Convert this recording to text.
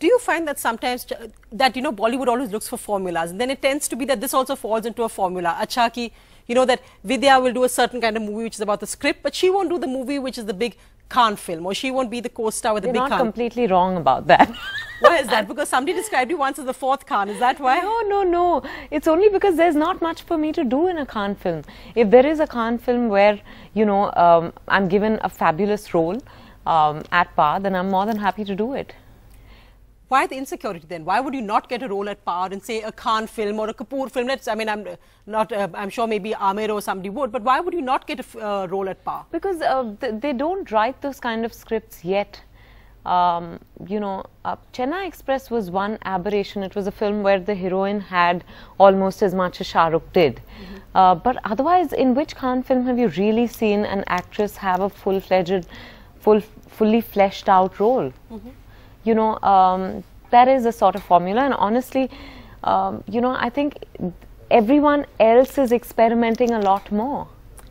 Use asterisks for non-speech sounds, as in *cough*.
do you find that sometimes uh, that you know Bollywood always looks for formulas, and then it tends to be that this also falls into a formula. Achaki, you know that Vidya will do a certain kind of movie which is about the script, but she won't do the movie which is the big Khan film, or she won't be the co-star with You're the big Khan. You're not completely wrong about that. *laughs* why is that? Because somebody described you once as the fourth Khan. Is that why? No, no, no. It's only because there's not much for me to do in a Khan film. If there is a Khan film where you know um, I'm given a fabulous role um, at par, then I'm more than happy to do it why the insecurity then? Why would you not get a role at power in, say, a Khan film or a Kapoor film? Let's, I mean, I'm not, uh, I'm sure maybe Amir or somebody would, but why would you not get a uh, role at power? Because uh, th they don't write those kind of scripts yet. Um, you know, uh, Chennai Express was one aberration. It was a film where the heroine had almost as much as Shah Rukh did. Mm -hmm. uh, but otherwise, in which Khan film have you really seen an actress have a full fledged, full, fully fleshed out role? Mm -hmm you know um, that is a sort of formula and honestly um, you know i think everyone else is experimenting a lot more